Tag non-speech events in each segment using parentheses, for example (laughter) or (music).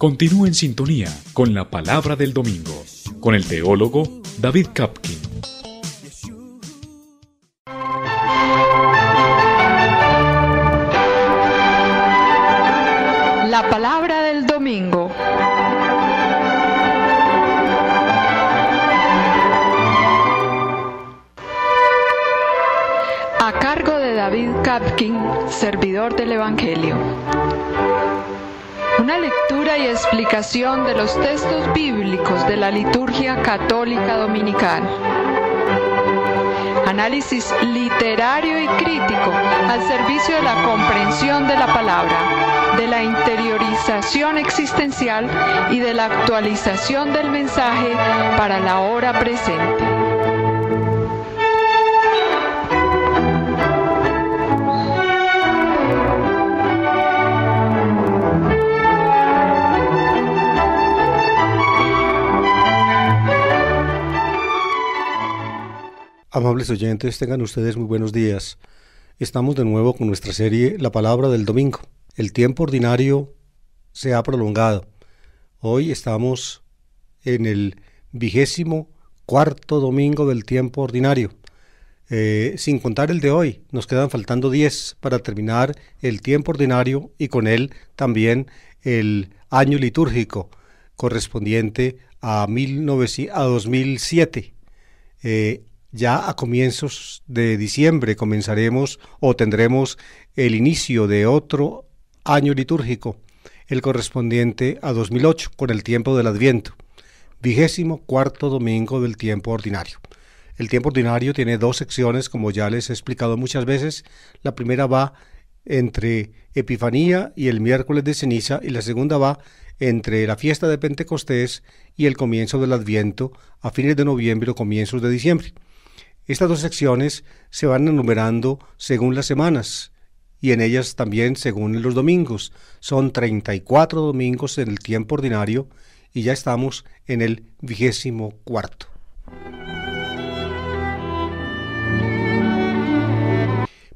Continúa en sintonía con la palabra del domingo, con el teólogo David Kapkin. La palabra del domingo. A cargo de David Kapkin, servidor del Evangelio. Una lectura y explicación de los textos bíblicos de la liturgia católica dominical. Análisis literario y crítico al servicio de la comprensión de la palabra, de la interiorización existencial y de la actualización del mensaje para la hora presente. Amables oyentes, tengan ustedes muy buenos días. Estamos de nuevo con nuestra serie La Palabra del Domingo. El tiempo ordinario se ha prolongado. Hoy estamos en el vigésimo cuarto domingo del tiempo ordinario. Eh, sin contar el de hoy, nos quedan faltando 10 para terminar el tiempo ordinario y con él también el año litúrgico correspondiente a, 2007 ya a comienzos de diciembre comenzaremos o tendremos el inicio de otro año litúrgico, el correspondiente a 2008, con el tiempo del Adviento, vigésimo cuarto domingo del tiempo ordinario. El tiempo ordinario tiene dos secciones, como ya les he explicado muchas veces. La primera va entre Epifanía y el miércoles de ceniza, y la segunda va entre la fiesta de Pentecostés y el comienzo del Adviento a fines de noviembre o comienzos de diciembre. Estas dos secciones se van enumerando según las semanas y en ellas también según los domingos. Son 34 domingos en el tiempo ordinario y ya estamos en el vigésimo cuarto.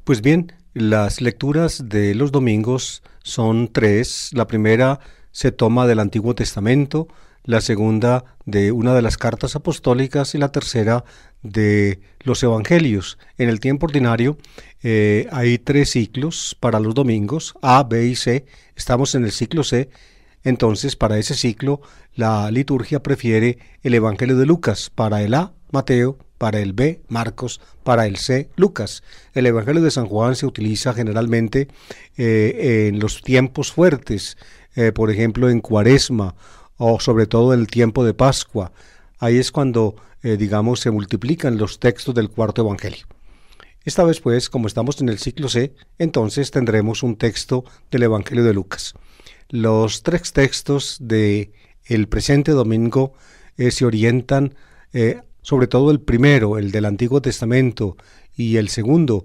Pues bien, las lecturas de los domingos son tres. La primera se toma del Antiguo Testamento, la segunda de una de las cartas apostólicas y la tercera de los evangelios. En el tiempo ordinario eh, hay tres ciclos para los domingos, A, B y C. Estamos en el ciclo C. Entonces, para ese ciclo, la liturgia prefiere el Evangelio de Lucas, para el A, Mateo, para el B, Marcos, para el C, Lucas. El Evangelio de San Juan se utiliza generalmente eh, en los tiempos fuertes, eh, por ejemplo, en Cuaresma o sobre todo el tiempo de Pascua. Ahí es cuando, eh, digamos, se multiplican los textos del cuarto Evangelio. Esta vez, pues, como estamos en el ciclo C, entonces tendremos un texto del Evangelio de Lucas. Los tres textos de el presente domingo eh, se orientan, eh, sobre todo el primero, el del Antiguo Testamento, y el segundo,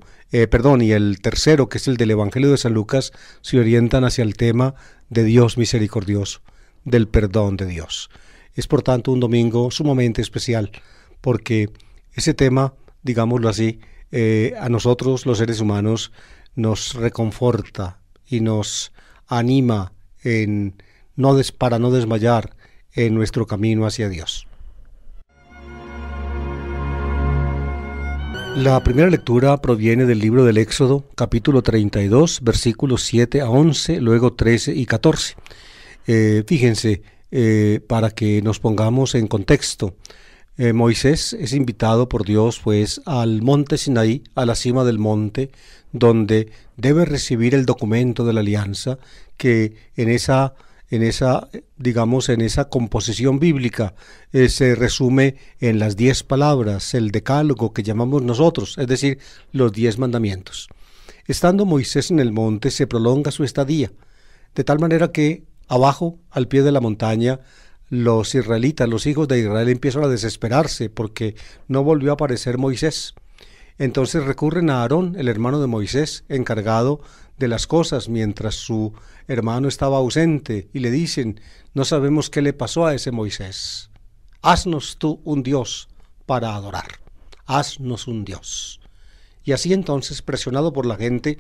perdón, y el tercero, que es el del Evangelio de San Lucas, se orientan hacia el tema de Dios misericordioso del perdón de Dios. Es por tanto un domingo sumamente especial porque ese tema, digámoslo así, eh, a nosotros los seres humanos nos reconforta y nos anima en no para no desmayar en nuestro camino hacia Dios. La primera lectura proviene del libro del Éxodo, capítulo 32, versículos 7 a 11, luego 13 y 14. Eh, fíjense, eh, para que nos pongamos en contexto, eh, Moisés es invitado por Dios pues al monte Sinaí, a la cima del monte, donde debe recibir el documento de la alianza que en esa en esa, digamos, en esa composición bíblica se resume en las diez palabras, el decálogo que llamamos nosotros, es decir, los diez mandamientos. Estando Moisés en el monte se prolonga su estadía, de tal manera que Abajo, al pie de la montaña, los israelitas, los hijos de Israel empiezan a desesperarse porque no volvió a aparecer Moisés. Entonces recurren a Aarón, el hermano de Moisés, encargado de las cosas, mientras su hermano estaba ausente, y le dicen, no sabemos qué le pasó a ese Moisés. Haznos tú un Dios para adorar. Haznos un Dios. Y así entonces, presionado por la gente,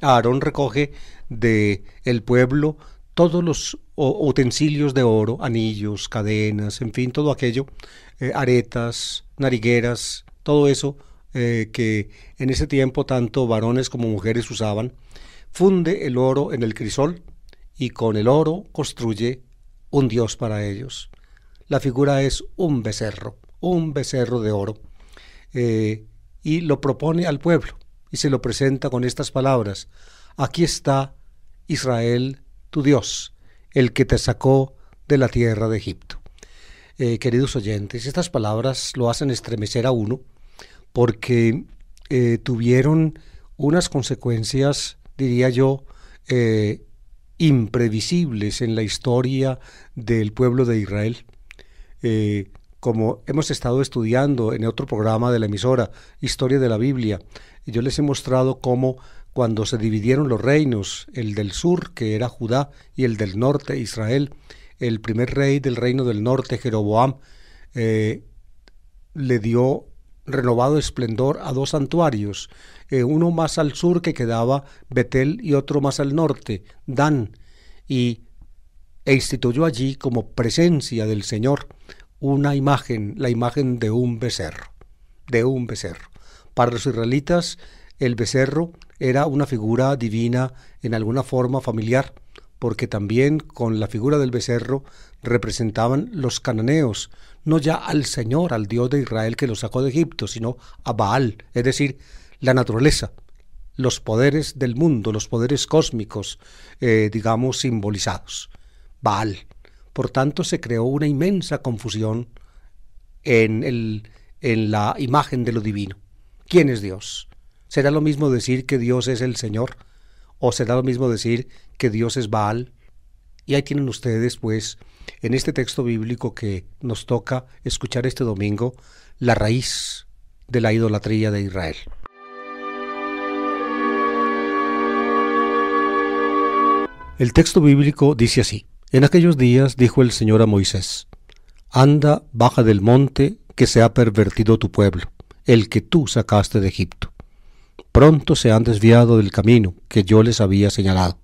Aarón recoge de el pueblo todos los utensilios de oro, anillos, cadenas, en fin, todo aquello, eh, aretas, narigueras, todo eso eh, que en ese tiempo tanto varones como mujeres usaban, funde el oro en el crisol y con el oro construye un dios para ellos. La figura es un becerro, un becerro de oro, eh, y lo propone al pueblo y se lo presenta con estas palabras, aquí está Israel, tu Dios, el que te sacó de la tierra de Egipto. Eh, queridos oyentes, estas palabras lo hacen estremecer a uno porque eh, tuvieron unas consecuencias, diría yo, eh, imprevisibles en la historia del pueblo de Israel. como hemos estado estudiando en otro programa de la emisora, Historia de la Biblia, yo les he mostrado cómo cuando se dividieron los reinos, el del sur, que era Judá, y el del norte, Israel. El primer rey del reino del norte, Jeroboam, eh, le dio renovado esplendor a dos santuarios, eh, uno más al sur que quedaba Betel y otro más al norte, Dan, y, e instituyó allí como presencia del Señor una imagen, la imagen de un becerro, de un becerro. Para los israelitas, el becerro era una figura divina en alguna forma familiar, porque también con la figura del becerro representaban los cananeos, no ya al Señor, al Dios de Israel que los sacó de Egipto, sino a Baal, es decir, la naturaleza, los poderes del mundo, los poderes cósmicos, eh, digamos, simbolizados. Baal. Por tanto, se creó una inmensa confusión en, el, en la imagen de lo divino. ¿Quién es Dios? ¿Será lo mismo decir que Dios es el Señor? ¿O será lo mismo decir que Dios es Baal? Y ahí tienen ustedes, pues, en este texto bíblico que nos toca escuchar este domingo, la raíz de la idolatría de Israel. El texto bíblico dice así, En aquellos días dijo el Señor a Moisés, Anda, baja del monte, que se ha pervertido tu pueblo, el que tú sacaste de Egipto. Pronto se han desviado del camino que yo les había señalado.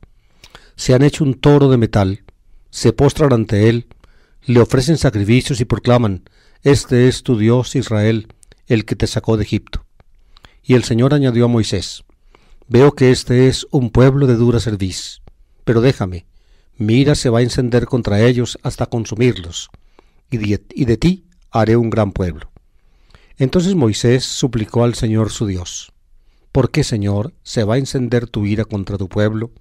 Se han hecho un toro de metal, se postran ante él, le ofrecen sacrificios y proclaman, Este es tu Dios Israel, el que te sacó de Egipto. Y el Señor añadió a Moisés, Veo que este es un pueblo de dura serviz, pero déjame, mira se va a encender contra ellos hasta consumirlos, y y de ti haré un gran pueblo. Entonces Moisés suplicó al Señor su Dios, ¿Por qué, Señor, se va a encender tu ira contra tu pueblo,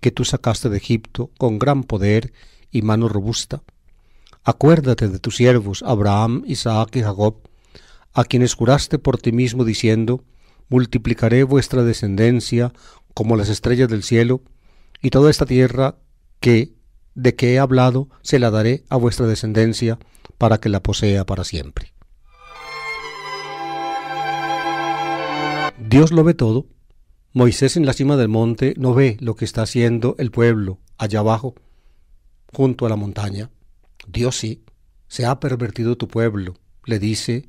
que tú sacaste de Egipto con gran poder y mano robusta? Acuérdate de tus siervos Abraham, Isaac y Jacob, a quienes juraste por ti mismo diciendo, multiplicaré vuestra descendencia como las estrellas del cielo, y toda esta tierra que de que he hablado se la daré a vuestra descendencia para que la posea para siempre. Dios lo ve todo. Moisés en la cima del monte no ve lo que está haciendo el pueblo allá abajo, junto a la montaña. Dios sí, se ha pervertido tu pueblo, le dice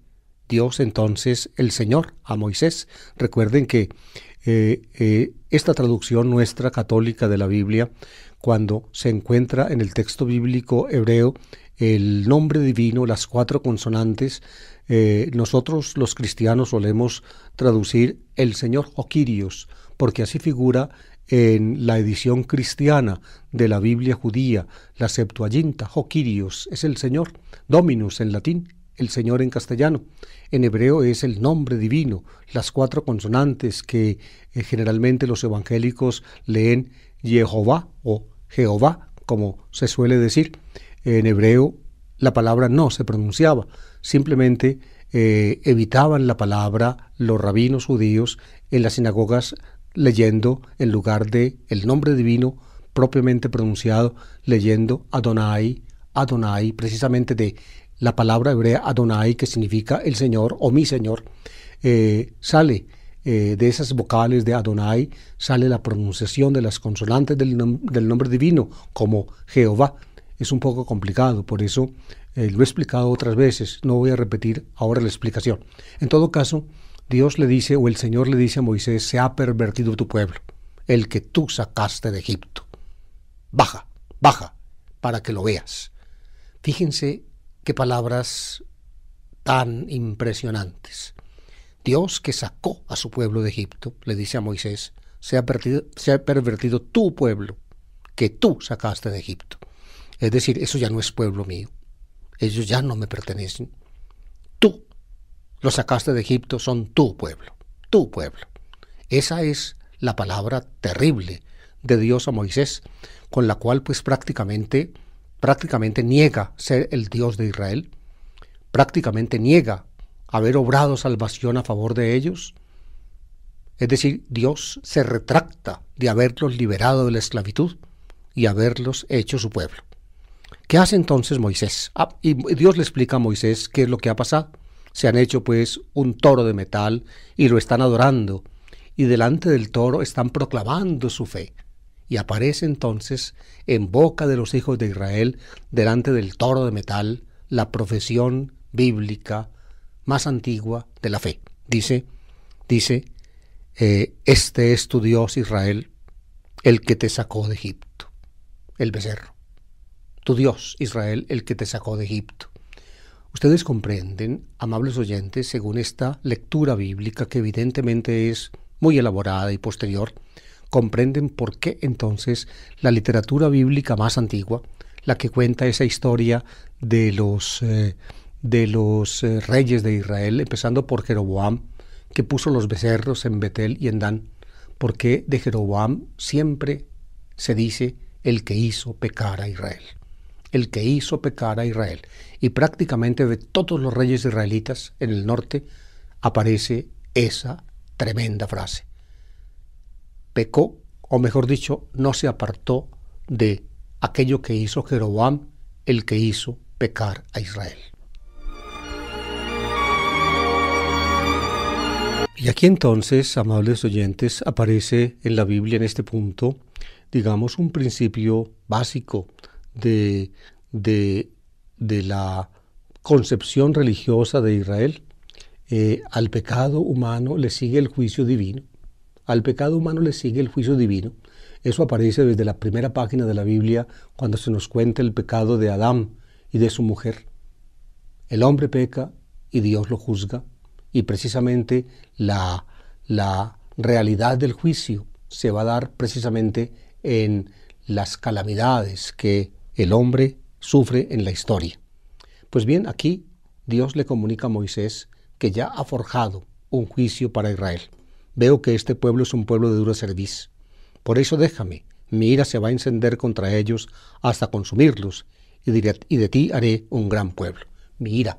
Dios entonces el Señor a Moisés. Recuerden que eh, eh, esta traducción nuestra católica de la Biblia, cuando se encuentra en el texto bíblico hebreo, el nombre divino, las cuatro consonantes, eh, nosotros los cristianos solemos traducir el Señor Joquirios, porque así figura en la edición cristiana de la Biblia judía, la Septuaginta, Joquirios es el Señor, Dominus en latín, el Señor en castellano. En hebreo es el nombre divino, las cuatro consonantes que eh, generalmente los evangélicos leen Jehová o Jehová, como se suele decir en hebreo la palabra no se pronunciaba, simplemente eh, evitaban la palabra los rabinos judíos en las sinagogas leyendo en lugar de el nombre divino propiamente pronunciado, leyendo Adonai, Adonai, precisamente de la palabra hebrea Adonai, que significa el Señor o mi Señor, eh, sale eh, de esas vocales de Adonai, sale la pronunciación de las consonantes del, del nombre divino como Jehová es un poco complicado, por eso eh, lo he explicado otras veces, no voy a repetir ahora la explicación. En todo caso, Dios le dice o el Señor le dice a Moisés, se ha pervertido tu pueblo, el que tú sacaste de Egipto. Baja, baja, para que lo veas. Fíjense qué palabras tan impresionantes. Dios que sacó a su pueblo de Egipto, le dice a Moisés, se ha pervertido tu pueblo, que tú sacaste de Egipto. Es decir, eso ya no es pueblo mío. Ellos ya no me pertenecen. Tú los sacaste de Egipto, son tu pueblo, tu pueblo. Esa es la palabra terrible de Dios a Moisés, con la cual pues prácticamente prácticamente niega ser el Dios de Israel, prácticamente niega haber obrado salvación a favor de ellos. Es decir, Dios se retracta de haberlos liberado de la esclavitud y haberlos hecho su pueblo. ¿Qué hace entonces Moisés? Ah, y Dios le explica a Moisés qué es lo que ha pasado. Se han hecho pues un toro de metal y lo están adorando. Y delante del toro están proclamando su fe. Y aparece entonces en boca de los hijos de Israel, delante del toro de metal, la profesión bíblica más antigua de la fe. Dice, dice, eh, este es tu Dios Israel, el que te sacó de Egipto, el becerro tu Dios, Israel, el que te sacó de Egipto. Ustedes comprenden, amables oyentes, según esta lectura bíblica que evidentemente es muy elaborada y posterior, comprenden por qué entonces la literatura bíblica más antigua, la que cuenta esa historia de los, eh, de los eh, reyes de Israel, empezando por Jeroboam, que puso los becerros en Betel y en Dan, porque de Jeroboam siempre se dice el que hizo pecar a Israel el que hizo pecar a Israel. Y prácticamente de todos los reyes israelitas en el norte aparece esa tremenda frase. Pecó, o mejor dicho, no se apartó de aquello que hizo Jeroboam, el que hizo pecar a Israel. Y aquí entonces, amables oyentes, aparece en la Biblia en este punto, digamos, un principio básico de, de, la concepción religiosa de Israel, eh, al pecado humano le sigue el juicio divino. Al pecado humano le sigue el juicio divino. Eso aparece desde la primera página de la Biblia cuando se nos cuenta el pecado de Adán y de su mujer. El hombre peca y Dios lo juzga. Y precisamente la, la realidad del juicio se va a dar precisamente en las calamidades que el hombre sufre en la historia. Pues bien, aquí Dios le comunica a Moisés que ya ha forjado un juicio para Israel. Veo que este pueblo es un pueblo de duro servicio. Por eso déjame, mi ira se va a encender contra ellos hasta consumirlos, y, diré, y de ti haré un gran pueblo. Mi ira.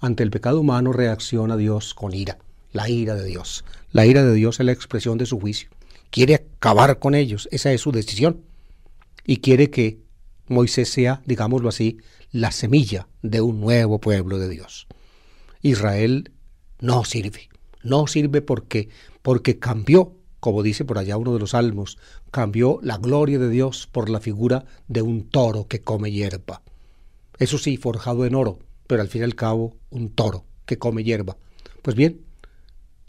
Ante el pecado humano reacciona Dios con ira, la ira de Dios. La ira de Dios es la expresión de su juicio. Quiere acabar con ellos, esa es su decisión. Y quiere que Moisés sea, digámoslo así, la semilla de un nuevo pueblo de Dios. Israel no sirve, no sirve porque, porque cambió, como dice por allá uno de los salmos, cambió la gloria de Dios por la figura de un toro que come hierba. Eso sí, forjado en oro, pero al fin y al cabo un toro que come hierba. Pues bien,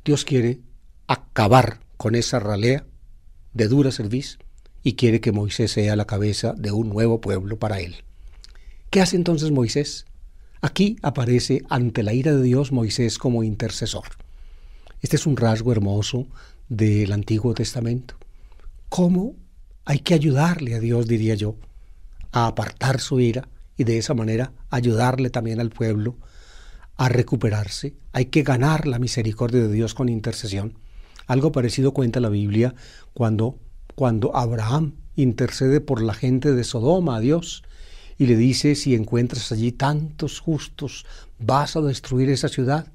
Dios quiere acabar con esa ralea de dura serviz y quiere que Moisés sea la cabeza de un nuevo pueblo para él. ¿Qué hace entonces Moisés? Aquí aparece ante la ira de Dios Moisés como intercesor. Este es un rasgo hermoso del Antiguo Testamento. ¿Cómo hay que ayudarle a Dios, diría yo, a apartar su ira y de esa manera ayudarle también al pueblo a recuperarse? Hay que ganar la misericordia de Dios con intercesión. Algo parecido cuenta la Biblia cuando cuando Abraham intercede por la gente de Sodoma a Dios y le dice, si encuentras allí tantos justos, vas a destruir esa ciudad.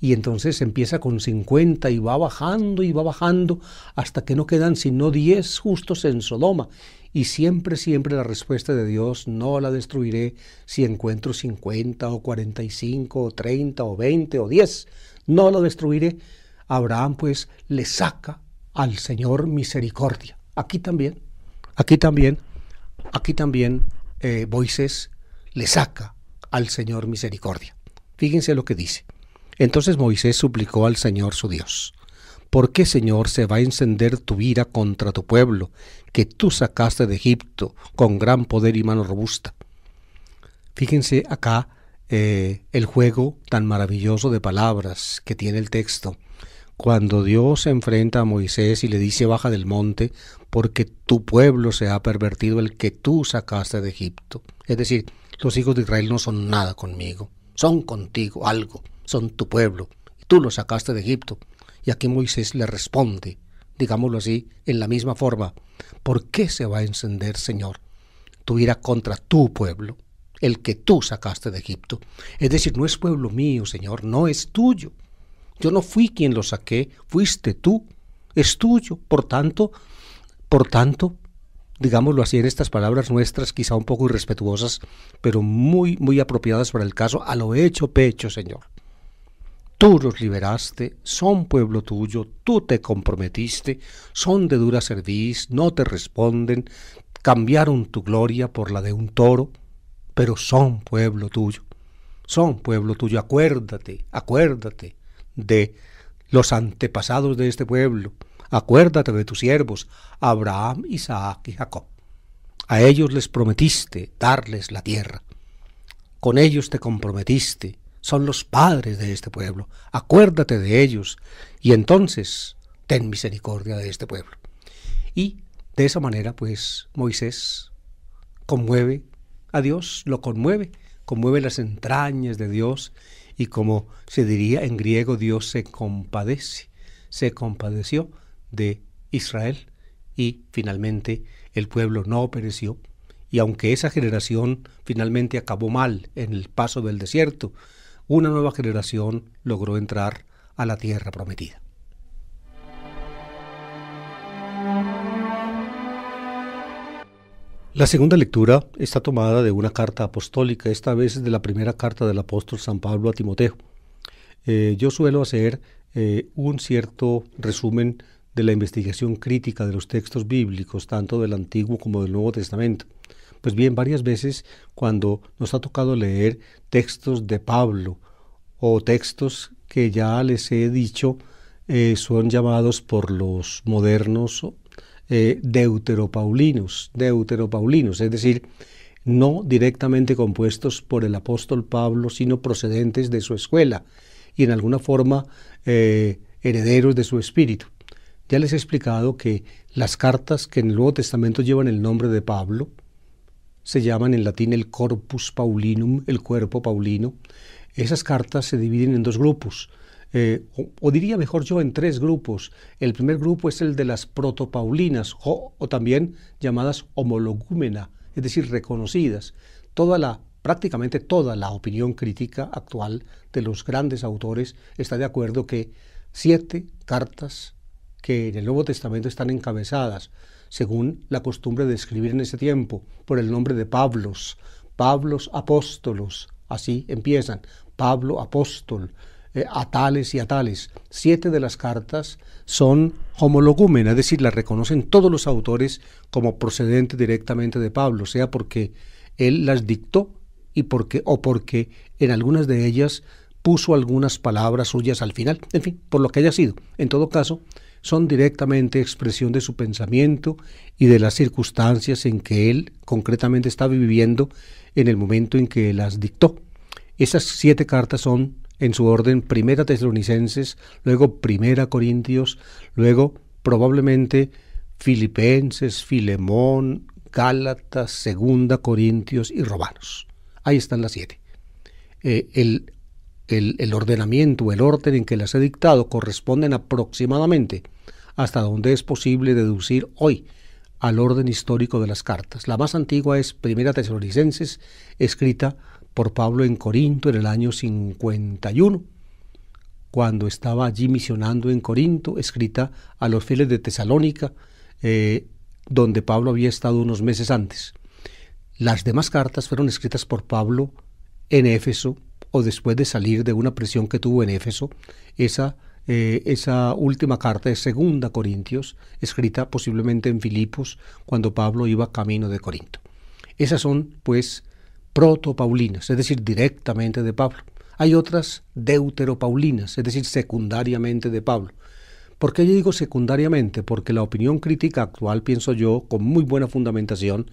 Y entonces empieza con 50 y va bajando y va bajando hasta que no quedan sino 10 justos en Sodoma. Y siempre, siempre la respuesta de Dios, no la destruiré si encuentro 50 o 45 o 30 o 20 o 10. No la destruiré. Abraham pues le saca al Señor misericordia. Aquí también, aquí también, aquí también eh, Moisés le saca al Señor misericordia. Fíjense lo que dice. Entonces Moisés suplicó al Señor su Dios. ¿Por qué, Señor, se va a encender tu ira contra tu pueblo, que tú sacaste de Egipto con gran poder y mano robusta? Fíjense acá eh, el juego tan maravilloso de palabras que tiene el texto cuando Dios se enfrenta a Moisés y le dice baja del monte, porque tu pueblo se ha pervertido el que tú sacaste de Egipto. Es decir, los hijos de Israel no son nada conmigo, son contigo algo, son tu pueblo, y tú lo sacaste de Egipto. Y aquí Moisés le responde, digámoslo así, en la misma forma, ¿por qué se va a encender, Señor, tu ira contra tu pueblo, el que tú sacaste de Egipto? Es decir, no es pueblo mío, Señor, no es tuyo yo no fui quien lo saqué, fuiste tú, es tuyo. Por tanto, por tanto, digámoslo así en estas palabras nuestras, quizá un poco irrespetuosas, pero muy, muy apropiadas para el caso, a lo hecho pecho, Señor. Tú los liberaste, son pueblo tuyo, tú te comprometiste, son de dura serviz, no te responden, cambiaron tu gloria por la de un toro, pero son pueblo tuyo, son pueblo tuyo, acuérdate, acuérdate, de los antepasados de este pueblo. Acuérdate de tus siervos, Abraham, Isaac y Jacob. A ellos les prometiste darles la tierra. Con ellos te comprometiste. Son los padres de este pueblo. Acuérdate de ellos y entonces ten misericordia de este pueblo. Y de esa manera, pues, Moisés conmueve a Dios, lo conmueve, conmueve las entrañas de Dios y como se diría en griego, Dios se compadece, se compadeció de Israel y finalmente el pueblo no pereció. Y aunque esa generación finalmente acabó mal en el paso del desierto, una nueva generación logró entrar a la tierra prometida. La segunda lectura está tomada de una carta apostólica, esta vez de la primera carta del apóstol San Pablo a Timoteo. Eh, yo suelo hacer eh, un cierto resumen de la investigación crítica de los textos bíblicos, tanto del Antiguo como del Nuevo Testamento. Pues bien, varias veces cuando nos ha tocado leer textos de Pablo o textos que ya les he dicho eh, son llamados por los modernos eh, deuteropaulinos, deuteropaulinos, es decir, no directamente compuestos por el apóstol Pablo, sino procedentes de su escuela y en alguna forma eh, herederos de su espíritu. Ya les he explicado que las cartas que en el Nuevo Testamento llevan el nombre de Pablo se llaman en latín el corpus paulinum, el cuerpo paulino. Esas cartas se dividen en dos grupos, eh, o, diría mejor yo, en tres grupos. El primer grupo es el de las protopaulinas, o, o también llamadas homologúmena, es decir, reconocidas. Toda la prácticamente toda la opinión crítica actual de los grandes autores está de acuerdo que siete cartas que en el Nuevo Testamento están encabezadas, según la costumbre de escribir en ese tiempo, por el nombre de Pablos, Pablos apóstolos, así empiezan, Pablo apóstol, eh, a tales y a tales. Siete de las cartas son homologúmenas, es decir, las reconocen todos los autores como procedentes directamente de Pablo, sea porque él las dictó y o porque en algunas de ellas puso algunas palabras suyas al final, en fin, por lo que haya sido. En todo caso, son directamente expresión de su pensamiento y de las circunstancias en que él concretamente estaba viviendo en el momento en que las dictó. Esas siete cartas son en su orden Primera Tesalonicenses, luego Primera Corintios, luego probablemente Filipenses, Filemón, Gálatas, Segunda Corintios y Romanos. Ahí están las siete. Eh, el, el, el, ordenamiento, el orden en que las he dictado corresponden aproximadamente hasta donde es posible deducir hoy al orden histórico de las cartas. La más antigua es Primera Tesalonicenses, escrita por Pablo en Corinto en el año 51, cuando estaba allí misionando en Corinto, escrita a los fieles de Tesalónica, eh, donde Pablo había estado unos meses antes. Las demás cartas fueron escritas por Pablo en Éfeso o después de salir de una prisión que tuvo en Éfeso. Esa, eh, esa última carta es Segunda Corintios, escrita posiblemente en Filipos, cuando Pablo iba camino de Corinto. Esas son, pues, protopaulinas, es decir, directamente de Pablo. Hay otras deuteropaulinas, es decir, secundariamente de Pablo. ¿Por qué yo digo secundariamente? Porque la opinión crítica actual, pienso yo, con muy buena fundamentación,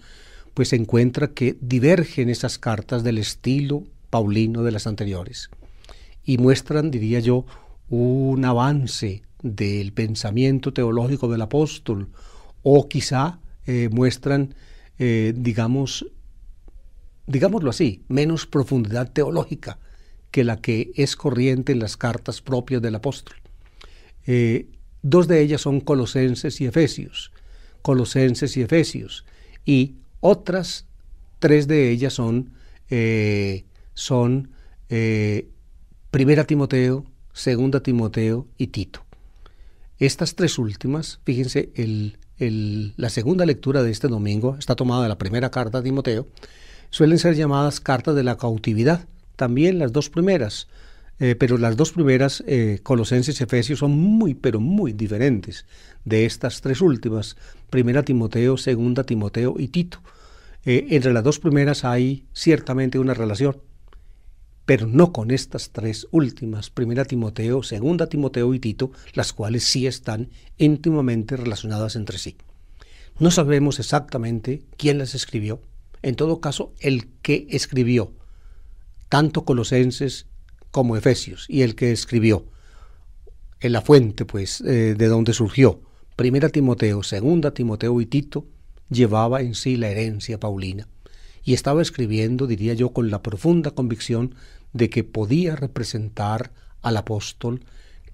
pues encuentra que divergen esas cartas del estilo paulino de las anteriores y muestran, diría yo, un avance del pensamiento teológico del apóstol o quizá eh, muestran, eh, digamos, digámoslo así, menos profundidad teológica que la que es corriente en las cartas propias del apóstol. Eh, dos de ellas son Colosenses y Efesios, Colosenses y Efesios, y otras tres de ellas son, eh, son eh, Primera Timoteo, Segunda Timoteo y Tito. Estas tres últimas, fíjense, la segunda lectura de este domingo está tomada de la primera carta a Timoteo, suelen ser llamadas cartas de la cautividad, también las dos primeras. Eh, pero las dos primeras, eh, Colosenses y Efesios, son muy, pero muy diferentes de estas tres últimas, primera Timoteo, segunda Timoteo y Tito. Eh, entre las dos primeras hay ciertamente una relación, pero no con estas tres últimas, primera Timoteo, segunda Timoteo y Tito, las cuales sí están íntimamente relacionadas entre sí. No sabemos exactamente quién las escribió, en todo caso, el que escribió, tanto Colosenses como Efesios, y el que escribió, en la fuente, pues, eh, de donde surgió, Primera Timoteo, Segunda Timoteo y Tito, llevaba en sí la herencia paulina, y estaba escribiendo, diría yo, con la profunda convicción de que podía representar al apóstol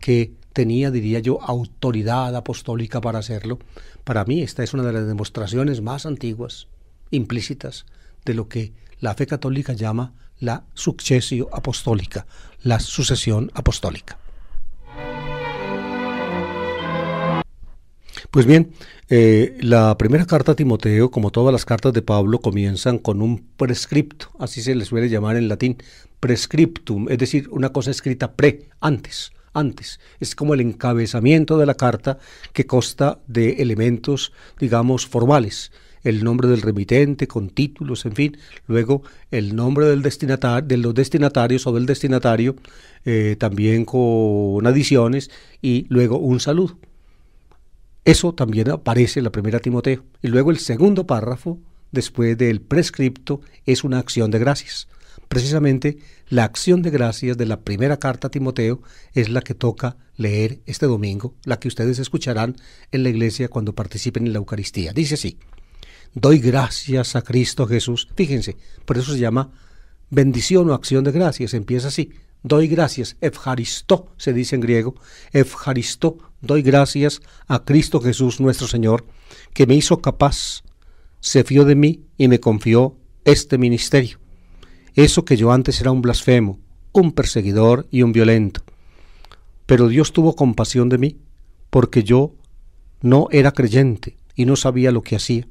que tenía, diría yo, autoridad apostólica para hacerlo. Para mí esta es una de las demostraciones más antiguas implícitas de lo que la fe católica llama la sucesión apostólica, la sucesión apostólica. Pues bien, eh, la primera carta a Timoteo, como todas las cartas de Pablo, comienzan con un prescripto, así se les suele llamar en latín, prescriptum, es decir, una cosa escrita pre, antes, antes. Es como el encabezamiento de la carta que consta de elementos, digamos, formales el nombre del remitente con títulos, en fin, luego el nombre del destinatario, de los destinatarios o del destinatario, eh, también con adiciones y luego un saludo. Eso también aparece en la primera Timoteo. Y luego el segundo párrafo, después del prescripto, es una acción de gracias. Precisamente la acción de gracias de la primera carta a Timoteo es la que toca leer este domingo, la que ustedes escucharán en la iglesia cuando participen en la Eucaristía. Dice así doy gracias a Cristo Jesús. Fíjense, por eso se llama bendición o acción de gracias. Empieza así, doy gracias, efjaristó, se dice en griego, Efharistó, doy gracias a Cristo Jesús nuestro Señor, que me hizo capaz, se fió de mí y me confió este ministerio. Eso que yo antes era un blasfemo, un perseguidor y un violento. Pero Dios tuvo compasión de mí, porque yo no era creyente y no sabía lo que hacía.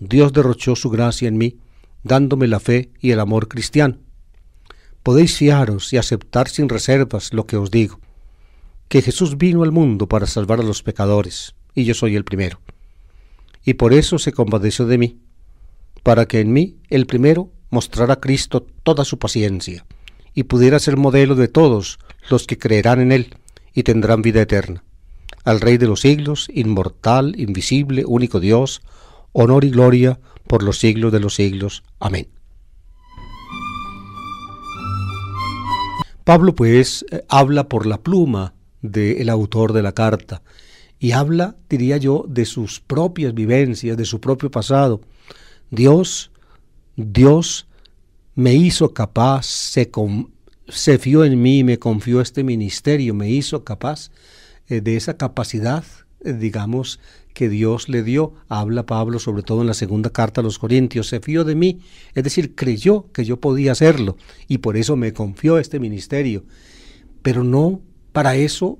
Dios derrochó su gracia en mí, dándome la fe y el amor cristiano. Podéis fiaros y aceptar sin reservas lo que os digo, que Jesús vino al mundo para salvar a los pecadores, y yo soy el primero. Y por eso se compadeció de mí, para que en mí el primero mostrara a Cristo toda su paciencia, y pudiera ser modelo de todos los que creerán en Él y tendrán vida eterna. Al Rey de los siglos, inmortal, invisible, único Dios, honor y gloria por los siglos de los siglos. Amén. Pablo pues eh, habla por la pluma del autor de la carta y habla, diría yo, de sus propias vivencias, de su propio pasado. Dios, Dios me hizo capaz, se, se fió en mí, me confió este ministerio, me hizo capaz eh, de esa capacidad, eh, digamos, que Dios le dio. Habla Pablo sobre todo en la segunda carta a los Corintios, se fió de mí, es decir, creyó que yo podía hacerlo y por eso me confió este ministerio. Pero no, para eso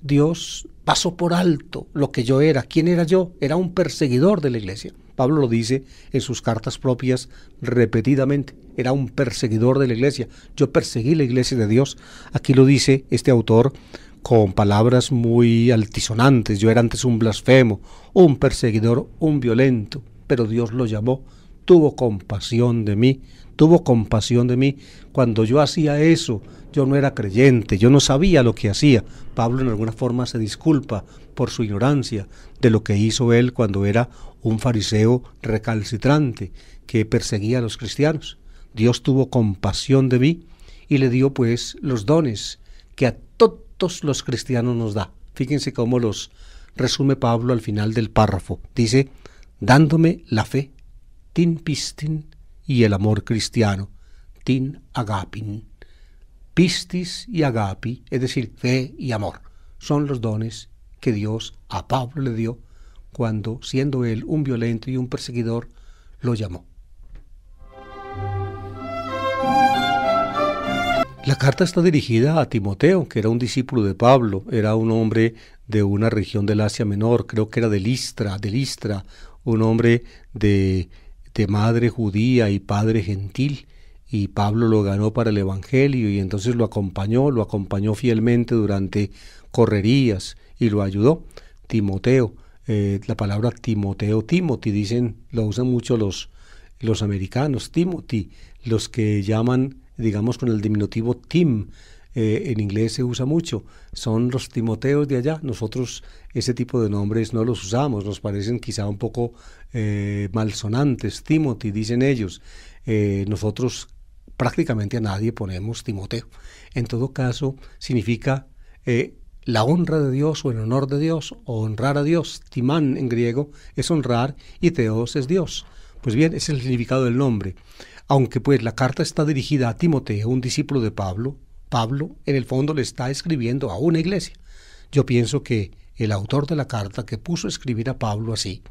Dios pasó por alto lo que yo era. ¿Quién era yo? Era un perseguidor de la iglesia. Pablo lo dice en sus cartas propias repetidamente. Era un perseguidor de la iglesia. Yo perseguí la iglesia de Dios. Aquí lo dice este autor con palabras muy altisonantes. Yo era antes un blasfemo, un perseguidor, un violento, pero Dios lo llamó, tuvo compasión de mí, tuvo compasión de mí. Cuando yo hacía eso, yo no era creyente, yo no sabía lo que hacía. Pablo en alguna forma se disculpa por su ignorancia de lo que hizo él cuando era un fariseo recalcitrante que perseguía a los cristianos. Dios tuvo compasión de mí y le dio pues los dones que a todo los cristianos nos da. Fíjense cómo los resume Pablo al final del párrafo. Dice, dándome la fe, tin pistin, y el amor cristiano, tin agapin. Pistis y agapi, es decir, fe y amor, son los dones que Dios a Pablo le dio cuando, siendo él un violento y un perseguidor, lo llamó. La carta está dirigida a Timoteo, que era un discípulo de Pablo, era un hombre de una región del Asia Menor, creo que era de Listra, de Listra, un hombre de, de madre judía y padre gentil y Pablo lo ganó para el Evangelio y entonces lo acompañó, lo acompañó fielmente durante correrías y lo ayudó. Timoteo, eh, la palabra Timoteo, Timothy, dicen, lo usan mucho los, los americanos, Timothy, los que llaman digamos con el diminutivo Tim. Eh, en inglés se usa mucho, son los Timoteos de allá. Nosotros ese tipo de nombres no los usamos, nos parecen quizá un poco eh, malsonantes. Timothy, dicen ellos. Eh, nosotros prácticamente a nadie ponemos Timoteo. En todo caso, significa la honra de Dios o el honor de Dios o honrar a Dios. Timán en griego es honrar y Teos es Dios. Pues bien, ese es el significado del nombre. Aunque pues la carta está dirigida a Timoteo, un discípulo de Pablo, Pablo en el fondo le está escribiendo a una iglesia. Yo pienso que el autor de la carta que puso a escribir a Pablo así,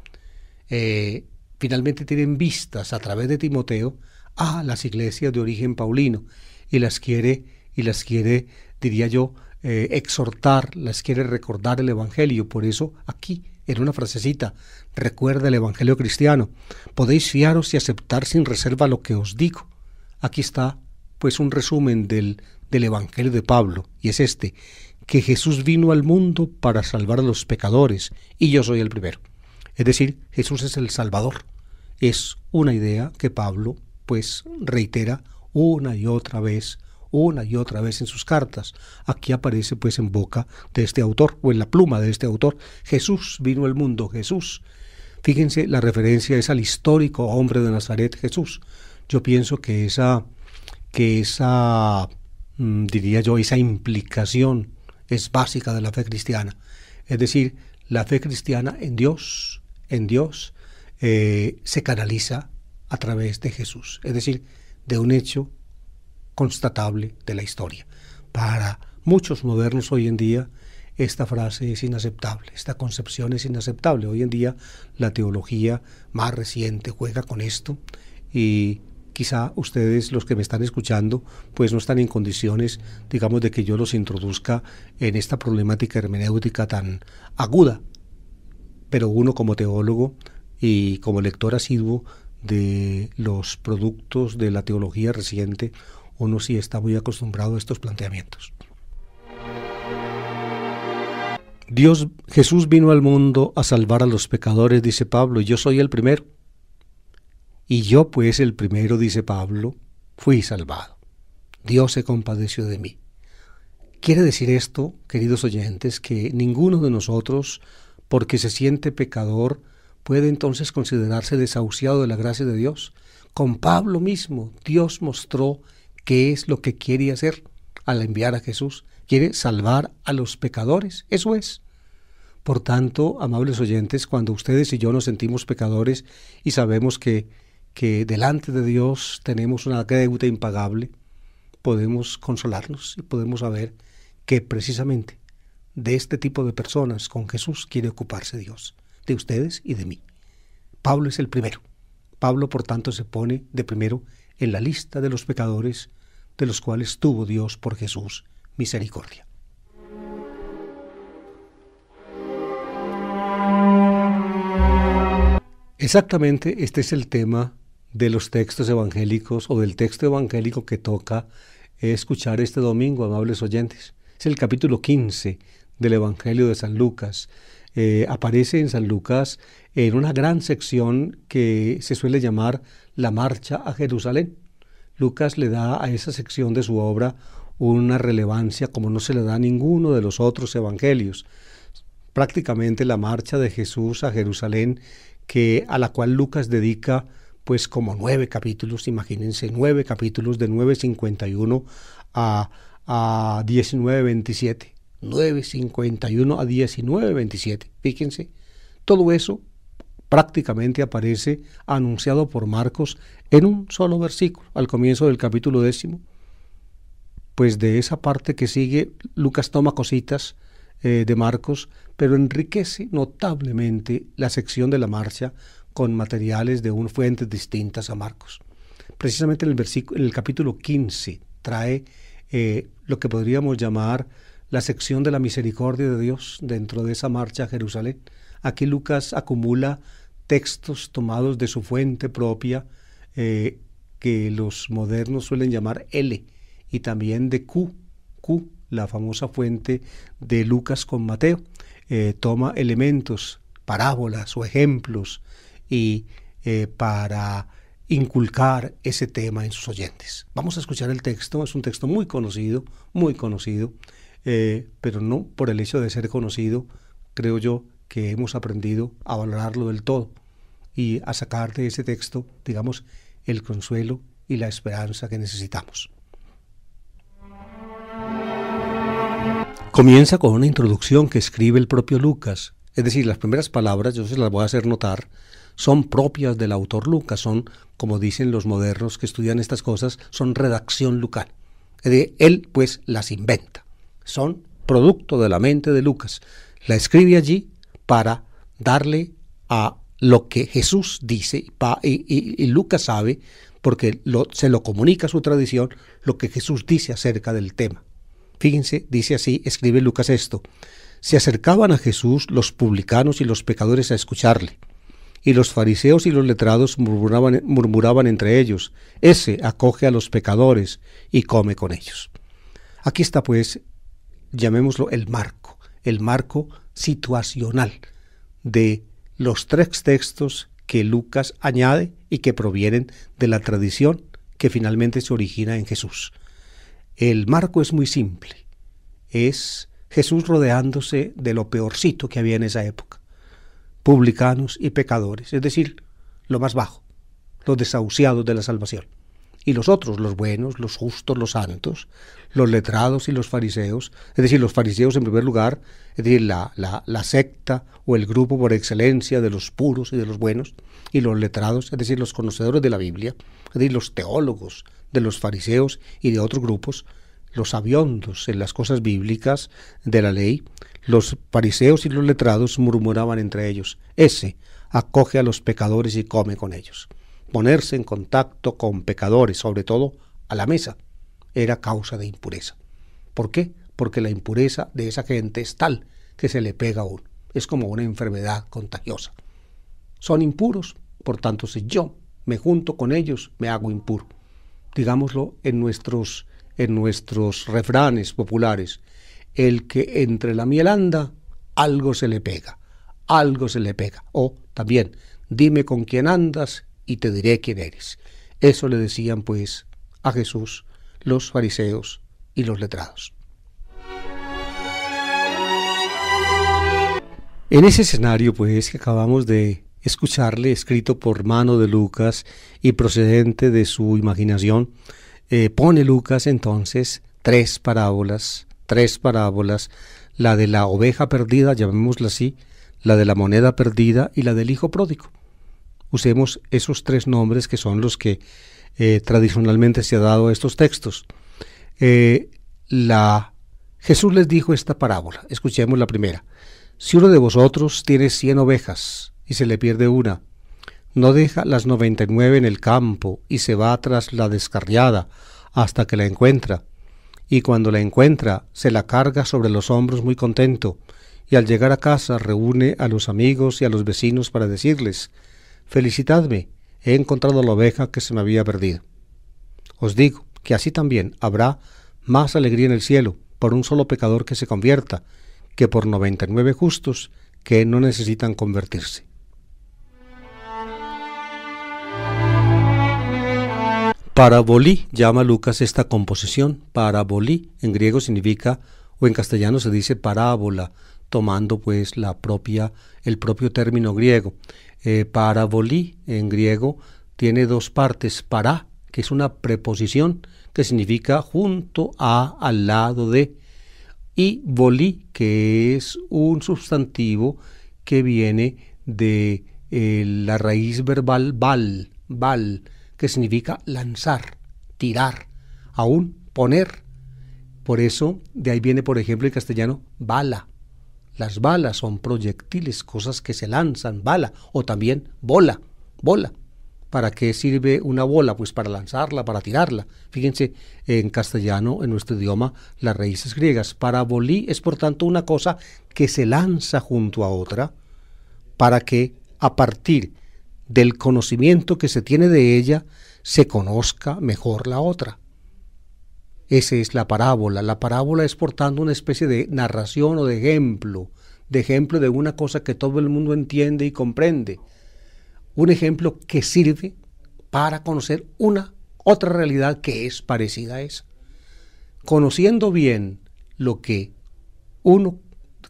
eh, finalmente tienen vistas a través de Timoteo a las iglesias de origen paulino y las quiere, y las quiere, diría yo, eh, exhortar, las quiere recordar el Evangelio. Por eso aquí en una frasecita. Recuerda el Evangelio cristiano. Podéis fiaros y aceptar sin reserva lo que os digo. Aquí está, pues, un resumen del, del Evangelio de Pablo, y es este, que Jesús vino al mundo para salvar a los pecadores, y yo soy el primero. Es decir, Jesús es el Salvador. Es una idea que Pablo, pues, reitera una y otra vez una y otra vez en sus cartas. Aquí aparece pues en boca de este autor o en la pluma de este autor. Jesús vino al mundo, Jesús. Fíjense, la referencia es al histórico hombre de Nazaret, Jesús. Yo pienso que esa, que esa, mm, diría yo, esa implicación es básica de la fe cristiana. Es decir, la fe cristiana en Dios, en Dios, eh, se canaliza a través de Jesús. Es decir, de un hecho constatable de la historia. Para muchos modernos hoy en día, esta frase es inaceptable, esta concepción es inaceptable. Hoy en día la teología más reciente juega con esto y quizá ustedes los que me están escuchando pues no están en condiciones digamos de que yo los introduzca en esta problemática hermenéutica tan aguda pero uno como teólogo y como lector asiduo de los productos de la teología reciente uno sí está muy acostumbrado a estos planteamientos. Dios, Jesús vino al mundo a salvar a los pecadores, dice Pablo, y yo soy el primero. Y yo pues el primero, dice Pablo, fui salvado. Dios se compadeció de mí. Quiere decir esto, queridos oyentes, que ninguno de nosotros, porque se siente pecador, puede entonces considerarse desahuciado de la gracia de Dios. Con Pablo mismo, Dios mostró qué es lo que quiere hacer al enviar a Jesús. Quiere salvar a los pecadores, eso es. Por tanto, amables oyentes, cuando ustedes y yo nos sentimos pecadores y sabemos que, que delante de Dios tenemos una deuda impagable, podemos consolarnos y podemos saber que precisamente de este tipo de personas con Jesús quiere ocuparse Dios, de ustedes y de mí. Pablo es el primero. Pablo, por tanto, se pone de primero en la lista de los pecadores de los cuales tuvo Dios por Jesús misericordia. Exactamente, este es el tema de los textos evangélicos o del texto evangélico que toca escuchar este domingo, amables oyentes. Es el capítulo 15 del Evangelio de San Lucas. Eh, aparece en San Lucas en una gran sección que se suele llamar la marcha a Jerusalén. Lucas le da a esa sección de su obra una relevancia como no se le da a ninguno de los otros evangelios. Prácticamente la marcha de Jesús a Jerusalén, que a la cual Lucas dedica pues como nueve capítulos, imagínense, nueve capítulos de 9.51 a, a 19.27. 9.51 a 19.27, fíjense. Todo eso prácticamente aparece anunciado por Marcos en un solo versículo, al comienzo del capítulo décimo. Pues de esa parte que sigue, Lucas toma cositas eh, de Marcos, pero enriquece notablemente la sección de la marcha con materiales de un, fuentes distintas a Marcos. Precisamente en el, el capítulo 15 trae eh, lo que podríamos llamar la sección de la misericordia de Dios dentro de esa marcha a Jerusalén. Aquí Lucas acumula textos tomados de su fuente propia, eh, que los modernos suelen llamar L, y también de Q, Q, la famosa fuente de Lucas con Mateo. Eh, toma elementos, parábolas o ejemplos, y eh, para inculcar ese tema en sus oyentes. Vamos a escuchar el texto, es un texto muy conocido, muy conocido, pero no por el hecho de ser conocido, creo yo que hemos aprendido a valorarlo del todo y a sacar de ese texto, digamos, el consuelo y la esperanza que necesitamos. Comienza con una introducción que escribe el propio Lucas, es decir, las primeras palabras, yo se las voy a hacer notar, son propias del autor Lucas, son, como dicen los modernos que estudian estas cosas, son redacción de Él pues las inventa, son producto de la mente de Lucas. La escribe allí para darle a lo que Jesús dice, y, y, Lucas sabe, porque lo, se lo comunica su tradición, lo que Jesús dice acerca del tema. Fíjense, dice así, escribe Lucas esto. Se acercaban a Jesús los publicanos y los pecadores a escucharle, y los fariseos y los letrados murmuraban, murmuraban entre ellos, ese acoge a los pecadores y come con ellos. Aquí está pues, llamémoslo el marco, el marco situacional de los tres textos que Lucas añade y que provienen de la tradición que finalmente se origina en Jesús. El marco es muy simple. Es Jesús rodeándose de lo peorcito que había en esa época. Publicanos y pecadores, es decir, lo más bajo, los desahuciados de la salvación. Y los otros, los buenos, los justos, los santos, los letrados y los fariseos, es decir, los fariseos en primer lugar, es decir, la, secta o el grupo por excelencia de los puros y de los buenos, y los letrados, es decir, los conocedores de la Biblia, es decir, los teólogos de los fariseos y de otros grupos, los sabiondos en las cosas bíblicas de la ley, los fariseos y los letrados murmuraban entre ellos, ese acoge a los pecadores y come con ellos. Ponerse en contacto con pecadores, sobre todo a la mesa era causa de impureza. ¿Por qué? Porque la impureza de esa gente es tal que se le pega a uno. Es como una enfermedad contagiosa. Son impuros, por tanto, si yo me junto con ellos, me hago impuro. Digámoslo en nuestros, en nuestros refranes populares. El que entre la miel anda, algo se le pega, algo se le pega. O también, dime con quién andas y te diré quién eres. Eso le decían pues a Jesús los fariseos y los letrados. En ese escenario, pues, que acabamos de escucharle, escrito por mano de Lucas y procedente de su imaginación, eh, pone Lucas entonces tres parábolas, tres parábolas, la de la oveja perdida, llamémosla así, la de la moneda perdida y la del hijo pródigo. Usemos esos tres nombres que son los que eh, tradicionalmente se ha dado estos textos. Eh, Jesús les dijo esta parábola. Escuchemos la primera. Si uno de vosotros tiene cien ovejas y se le pierde una, no deja las 99 en el campo y se va tras la descarriada hasta que la encuentra. Y cuando la encuentra, se la carga sobre los hombros muy contento, y al llegar a casa reúne a los amigos y a los vecinos para decirles, Felicitadme, he encontrado la oveja que se me había perdido. Os digo que así también habrá más alegría en el cielo por un solo pecador que se convierta, que por noventa y nueve justos que no necesitan convertirse. Parabolí llama Lucas esta composición. Parabolí en griego significa o en castellano se dice parábola, tomando pues la propia el propio término griego. Eh, parabolí en griego tiene dos partes, para, que es una preposición que significa junto a, al lado de, y volí, que es un sustantivo que viene de eh, la raíz verbal bal, bal, que significa lanzar, tirar, aún poner. Por eso, de ahí viene, por ejemplo, el castellano bala, las balas son proyectiles, cosas que se lanzan, bala o también bola, bola. ¿Para qué sirve una bola? Pues para lanzarla, para tirarla. Fíjense, en castellano, en nuestro idioma, las raíces griegas. Para bolí es por tanto una cosa que se lanza junto a otra para que a partir del conocimiento que se tiene de ella se conozca mejor la otra. Esa es la parábola. La parábola es, portando una especie de narración o de ejemplo, de ejemplo de una cosa que todo el mundo entiende y comprende. Un ejemplo que sirve para conocer una otra realidad que es parecida a esa. Conociendo bien lo que uno,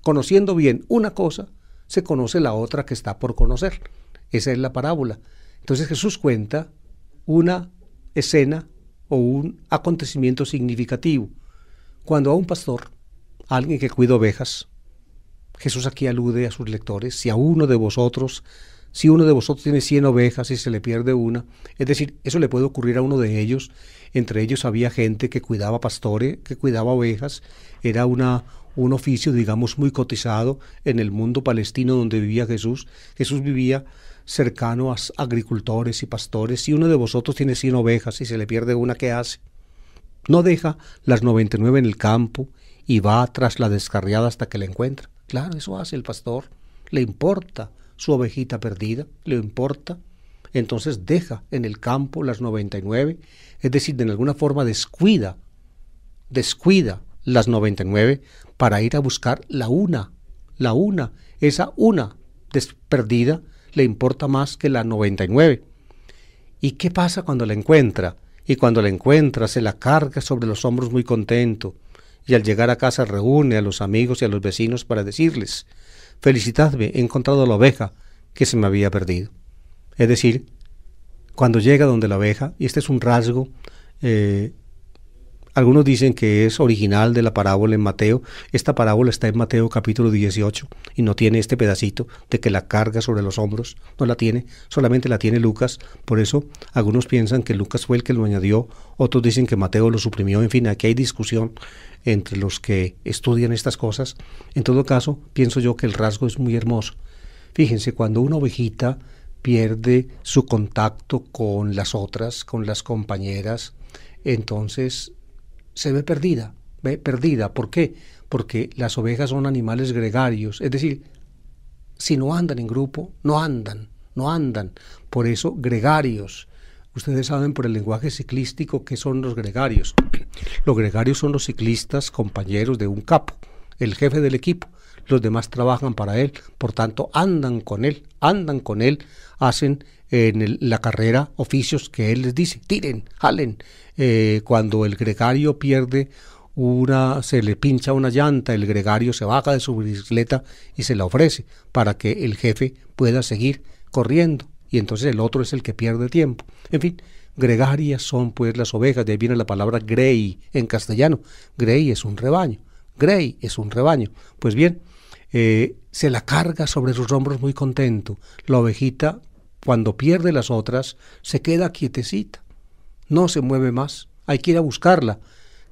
conociendo bien una cosa, se conoce la otra que está por conocer. Esa es la parábola. Entonces Jesús cuenta una escena o un acontecimiento significativo. Cuando a un pastor, alguien que cuida ovejas, Jesús aquí alude a sus lectores, si a uno de vosotros, si uno de vosotros tiene 100 ovejas y se le pierde una, es decir, eso le puede ocurrir a uno de ellos. Entre ellos había gente que cuidaba pastores, que cuidaba ovejas, era una, un oficio, digamos, muy cotizado en el mundo palestino donde vivía Jesús. Jesús vivía cercano a agricultores y pastores. Si uno de vosotros tiene 100 ovejas y se le pierde una, ¿qué hace? No deja las 99 en el campo y va tras la descarriada hasta que la encuentra. Claro, eso hace el pastor. Le importa su ovejita perdida, le importa. Entonces deja en el campo las 99, es decir, de alguna forma descuida, descuida las 99 para ir a buscar la una, la una, esa una desperdida le importa más que la 99. ¿Y qué pasa cuando la encuentra? Y cuando la encuentra se la carga sobre los hombros muy contento y al llegar a casa reúne a los amigos y a los vecinos para decirles, felicitadme, he encontrado la oveja que se me había perdido. Es decir, cuando llega donde la oveja, y este es un rasgo eh, algunos dicen que es original de la parábola en Mateo. Esta parábola está en Mateo capítulo 18 y no tiene este pedacito de que la carga sobre los hombros. No la tiene, solamente la tiene Lucas. Por eso algunos piensan que Lucas fue el que lo añadió, otros dicen que Mateo lo suprimió. En fin, aquí hay discusión entre los que estudian estas cosas. En todo caso, pienso yo que el rasgo es muy hermoso. Fíjense, cuando una ovejita pierde su contacto con las otras, con las compañeras, entonces se ve perdida, ve perdida. ¿Por qué? Porque las ovejas son animales gregarios, es decir, si no andan en grupo, no andan, no andan. Por eso, gregarios. Ustedes saben por el lenguaje ciclístico qué son los gregarios. (clears throat) Los gregarios son los ciclistas compañeros de un capo el jefe del equipo. Los demás trabajan para él, por tanto andan con él, andan con él, hacen eh, en la carrera oficios que él les dice, tiren, jalen. Eh, cuando el gregario pierde una, se le pincha una llanta, el gregario se baja de su bicicleta y se la ofrece para que el jefe pueda seguir corriendo. Y entonces el otro es el que pierde tiempo. En fin, gregarias son pues las ovejas, de ahí viene la palabra grey en castellano. Grey es un rebaño. Grey es un rebaño. Pues bien, eh, se la carga sobre sus hombros muy contento. La ovejita, cuando pierde las otras, se queda quietecita, no se mueve más, hay que ir a buscarla.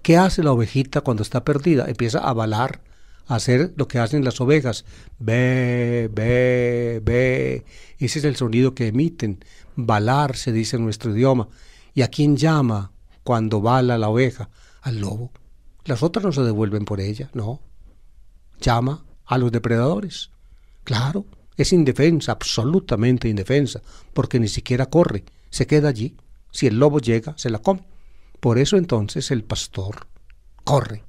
¿Qué hace la ovejita cuando está perdida? Empieza a balar, a hacer lo que hacen las ovejas. Ve, ve, ve. Ese es el sonido que emiten. Balar se dice en nuestro idioma. ¿Y a quién llama cuando bala la oveja? Al lobo. Las otras no se devuelven por ella, no. Llama a los depredadores. Claro, es indefensa, absolutamente indefensa, porque ni siquiera corre, se queda allí. Si el lobo llega, se la come. Por eso entonces el pastor corre.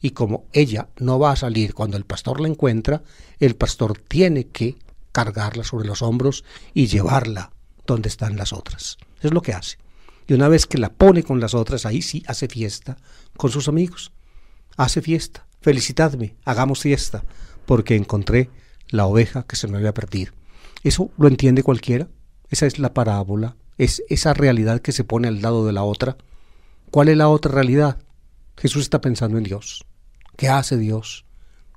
Y como ella no va a salir cuando el pastor la encuentra, el pastor tiene que cargarla sobre los hombros y llevarla donde están las otras. Es lo que hace. Y una vez que la pone con las otras, ahí sí hace fiesta con sus amigos. Hace fiesta. Felicitadme, hagamos fiesta, porque encontré la oveja que se me había perdido. Eso lo entiende cualquiera. Esa es la parábola, es esa realidad que se pone al lado de la otra. ¿Cuál es la otra realidad? Jesús está pensando en Dios. ¿Qué hace Dios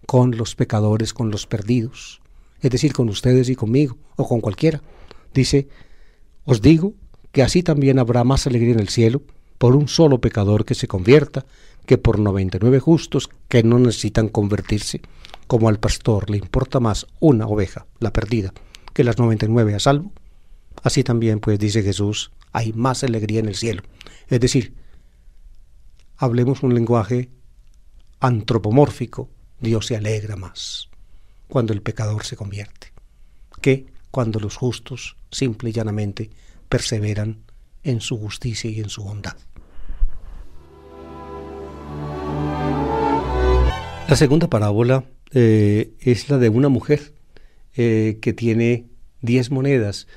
con los pecadores, con los perdidos? Es decir, con ustedes y conmigo, o con cualquiera. Dice, os digo que así también habrá más alegría en el cielo por un solo pecador que se convierta que por 99 justos que no necesitan convertirse, como al pastor le importa más una oveja, la perdida, que las 99 a salvo. Así también, pues dice Jesús, hay más alegría en el cielo. Es decir, hablemos un lenguaje antropomórfico, Dios se alegra más cuando el pecador se convierte, que cuando los justos simple y llanamente perseveran en su justicia y en su bondad. La segunda parábola eh, es la de una mujer eh, que tiene diez monedas.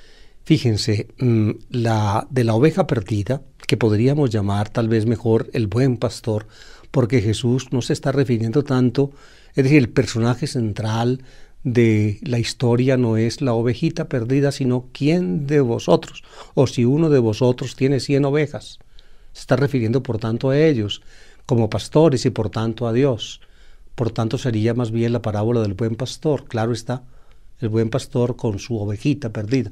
Fíjense, mm, la de la oveja perdida, que podríamos llamar tal vez mejor el buen pastor, porque Jesús no se está refiriendo tanto, es decir, el personaje central de la historia no es la ovejita perdida, sino quién de vosotros, o si uno de vosotros tiene cien ovejas. Se está refiriendo, por tanto, a ellos, como pastores y por tanto a Dios. Por tanto, sería más bien la parábola del buen pastor. Claro está, el buen pastor con su ovejita perdida.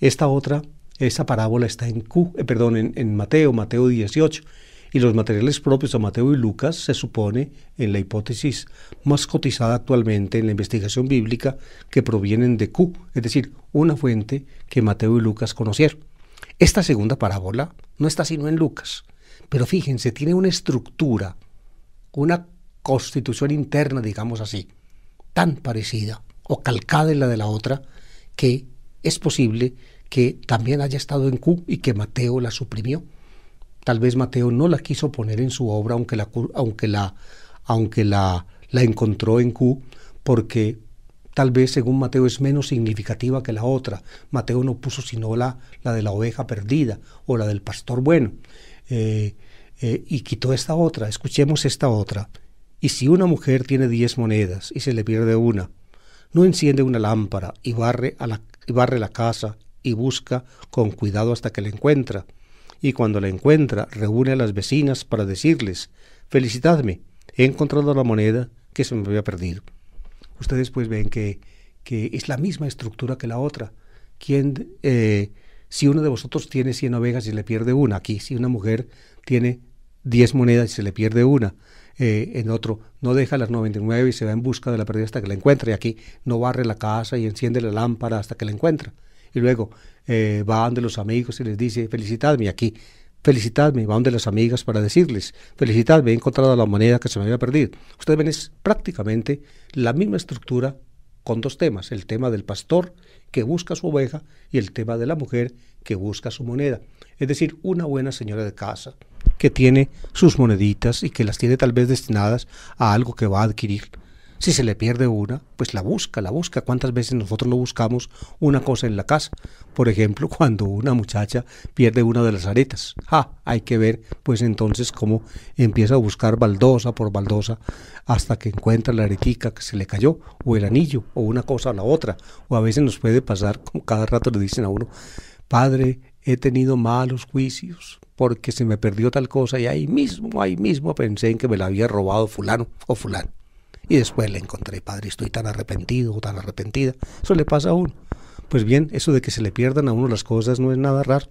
Esta otra, esa parábola está en Q, eh, perdón, en Mateo, Mateo 18, y los materiales propios a Mateo y Lucas se supone en la hipótesis más cotizada actualmente en la investigación bíblica que provienen de Q, es decir, una fuente que Mateo y Lucas conocieron. Esta segunda parábola no está sino en Lucas, pero fíjense, tiene una estructura, una constitución interna, digamos así, tan parecida o calcada en la de la otra que es posible que también haya estado en Q y que Mateo la suprimió. Tal vez Mateo no la quiso poner en su obra, aunque la, aunque la, aunque la, la encontró en Q, porque tal vez según Mateo es menos significativa que la otra. Mateo no puso sino la, la de la oveja perdida o la del pastor bueno. Eh, eh, y quitó esta otra. Escuchemos esta otra. Y si una mujer tiene diez monedas y se le pierde una, no enciende una lámpara y barre, a la, y barre la casa y busca con cuidado hasta que la encuentra y cuando la encuentra reúne a las vecinas para decirles, felicitadme, he encontrado la moneda que se me había perdido. Ustedes pues ven que, es la misma estructura que la otra. Quien eh, si uno de vosotros tiene 100 ovejas y le pierde una, aquí si una mujer tiene 10 monedas y se le pierde una, eh, en otro no deja las 99 y se va en busca de la perdida hasta que la encuentra, y aquí no barre la casa y enciende la lámpara hasta que la encuentra. Y luego, eh, van de los amigos y les dice, felicitadme aquí, felicitadme, van de las amigas para decirles, felicitadme, he encontrado la moneda que se me había perdido. Ustedes ven, es prácticamente la misma estructura con dos temas, el tema del pastor que busca su oveja y el tema de la mujer que busca su moneda. Es decir, una buena señora de casa que tiene sus moneditas y que las tiene tal vez destinadas a algo que va a adquirir. Si se le pierde una, pues la busca, la busca. ¿Cuántas veces nosotros lo buscamos una cosa en la casa? Por ejemplo, (laughs) cuando una muchacha pierde una de las aretas. Ah, hay que ver, pues entonces, cómo empieza a buscar baldosa por baldosa hasta que encuentra la aretica que se le cayó, o el anillo, o una cosa o la otra. O a veces nos puede pasar, como cada rato le dicen a uno, Padre, he tenido malos juicios porque se me perdió tal cosa y ahí mismo, ahí mismo pensé en que me la había robado fulano o fulano y después le encontré, padre, estoy tan arrepentido o tan arrepentida. Eso le pasa a uno. Pues bien, eso de que se le pierdan a uno las cosas no es nada raro.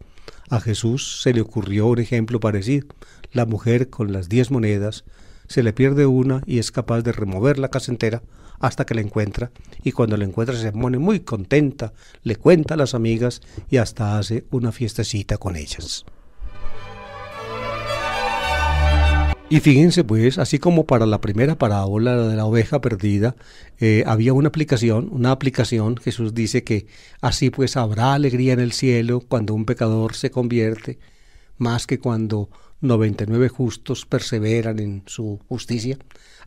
A Jesús se le ocurrió un ejemplo parecido. La mujer con las diez monedas se le pierde una y es capaz de remover la casa entera hasta que la encuentra y cuando la encuentra se pone muy contenta, le cuenta a las amigas y hasta hace una fiestecita con ellas. Y fíjense pues, así como para la primera parábola de la oveja perdida, eh, había una aplicación, una aplicación, Jesús dice que así pues habrá alegría en el cielo cuando un pecador se convierte, más que cuando 99 justos perseveran en su justicia.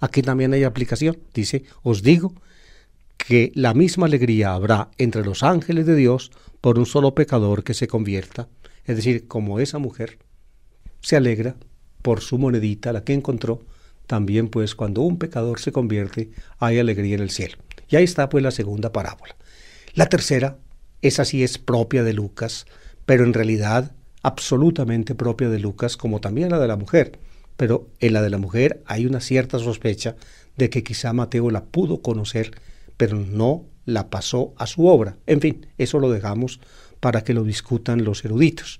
Aquí también hay aplicación, dice, os digo que la misma alegría habrá entre los ángeles de Dios por un solo pecador que se convierta. Es decir, como esa mujer se alegra por su monedita, la que encontró, también pues cuando un pecador se convierte, hay alegría en el cielo. Y ahí está pues la segunda parábola. La tercera, esa sí es propia de Lucas, pero en realidad absolutamente propia de Lucas, como también la de la mujer. Pero en la de la mujer hay una cierta sospecha de que quizá Mateo la pudo conocer, pero no la pasó a su obra. En fin, eso lo dejamos para que lo discutan los eruditos.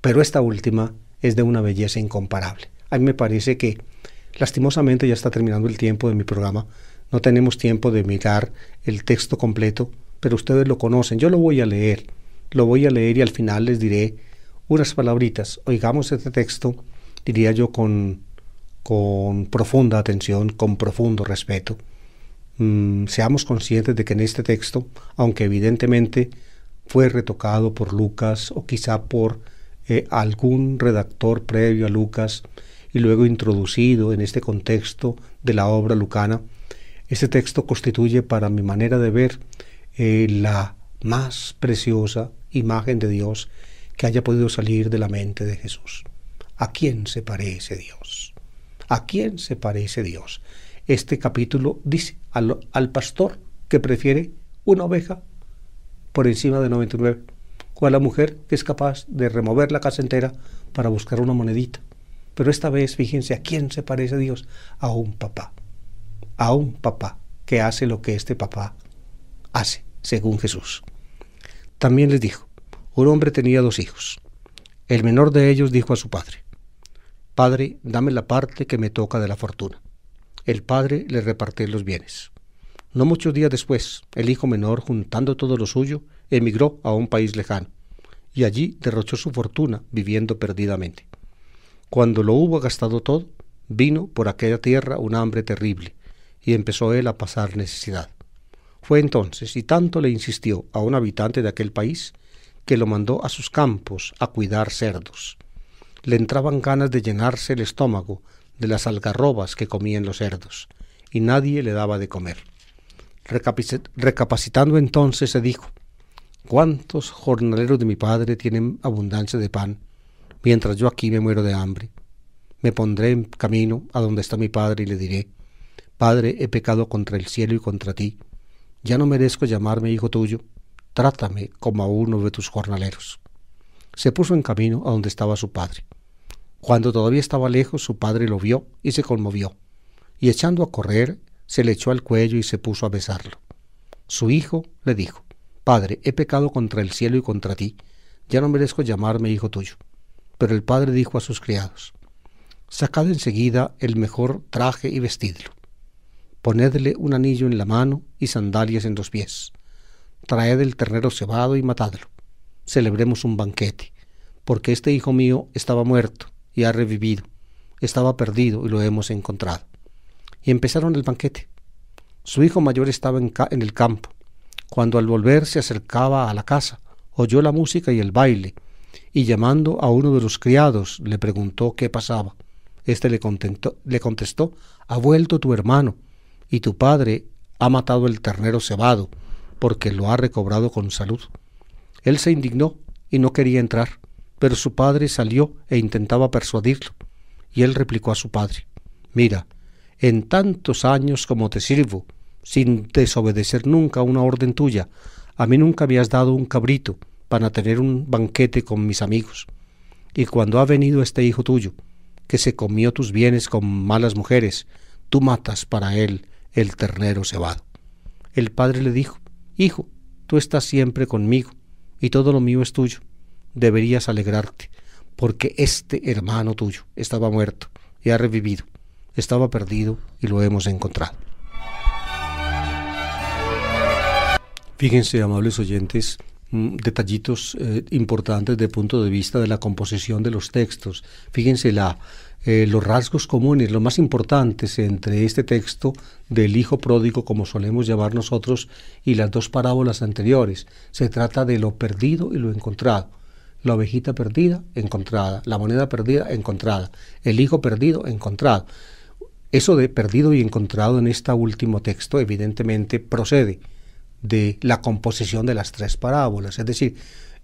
Pero esta última es de una belleza incomparable. A mí me parece que lastimosamente ya está terminando el tiempo de mi programa. No tenemos tiempo de mirar el texto completo, pero ustedes lo conocen. Yo lo voy a leer. Lo voy a leer y al final les diré unas palabritas. Oigamos este texto, diría yo, con, con profunda atención, con profundo respeto. Mm, seamos conscientes de que en este texto, aunque evidentemente fue retocado por Lucas o quizá por eh, algún redactor previo a Lucas y luego introducido en este contexto de la obra lucana, este texto constituye para mi manera de ver eh, la más preciosa imagen de Dios que haya podido salir de la mente de Jesús. ¿A quién se parece Dios? ¿A quién se parece Dios? Este capítulo dice al, al pastor que prefiere una oveja por encima de 99 o a la mujer que es capaz de remover la casa entera para buscar una monedita. Pero esta vez, fíjense, ¿a quién se parece Dios? A un papá. A un papá que hace lo que este papá hace, según Jesús. También les dijo, un hombre tenía dos hijos. El menor de ellos dijo a su padre, Padre, dame la parte que me toca de la fortuna. El padre le repartió los bienes. No muchos días después, el hijo menor, juntando todo lo suyo, emigró a un país lejano y allí derrochó su fortuna viviendo perdidamente. Cuando lo hubo gastado todo, vino por aquella tierra un hambre terrible y empezó él a pasar necesidad. Fue entonces, y tanto le insistió a un habitante de aquel país, que lo mandó a sus campos a cuidar cerdos. Le entraban ganas de llenarse el estómago de las algarrobas que comían los cerdos, y nadie le daba de comer. Recapacitando entonces se dijo, ¿Cuántos jornaleros de mi padre tienen abundancia de pan, mientras yo aquí me muero de hambre? Me pondré en camino a donde está mi padre y le diré, Padre, he pecado contra el cielo y contra ti. Ya no merezco llamarme hijo tuyo. Trátame como a uno de tus jornaleros. Se puso en camino a donde estaba su padre. Cuando todavía estaba lejos, su padre lo vio y se conmovió, y echando a correr, se le echó al cuello y se puso a besarlo. Su hijo le dijo, Padre, he pecado contra el cielo y contra ti, ya no merezco llamarme hijo tuyo. Pero el padre dijo a sus criados, Sacad enseguida el mejor traje y vestidlo. Ponedle un anillo en la mano y sandalias en los pies. Traed el ternero cebado y matadlo. Celebremos un banquete, porque este hijo mío estaba muerto y ha revivido, estaba perdido y lo hemos encontrado. Y empezaron el banquete. Su hijo mayor estaba en, en el campo cuando al volver se acercaba a la casa, oyó la música y el baile, y llamando a uno de los criados le preguntó qué pasaba. Este le, le contestó, ha vuelto tu hermano, y tu padre ha matado el ternero cebado, porque lo ha recobrado con salud. Él se indignó y no quería entrar, pero su padre salió e intentaba persuadirlo. Y él replicó a su padre, Mira, en tantos años como te sirvo, sin desobedecer nunca una orden tuya. A mí nunca habías dado un cabrito para tener un banquete con mis amigos. Y cuando ha venido este hijo tuyo, que se comió tus bienes con malas mujeres, tú matas para él el ternero cebado. El padre le dijo, Hijo, tú estás siempre conmigo, y todo lo mío es tuyo. Deberías alegrarte, porque este hermano tuyo estaba muerto y ha revivido, estaba perdido y lo hemos encontrado. Fíjense, amables oyentes, mm, detallitos eh, importantes de punto de vista de la composición de los textos. Fíjense la, eh, los rasgos comunes, los más importantes entre este texto del Hijo Pródigo, como solemos llamar nosotros, y las dos parábolas anteriores. Se trata de lo perdido y lo encontrado. La ovejita perdida, encontrada. La moneda perdida, encontrada. El hijo perdido, encontrado. Eso de perdido y encontrado en este último texto evidentemente procede de la composición de las tres parábolas. Es decir,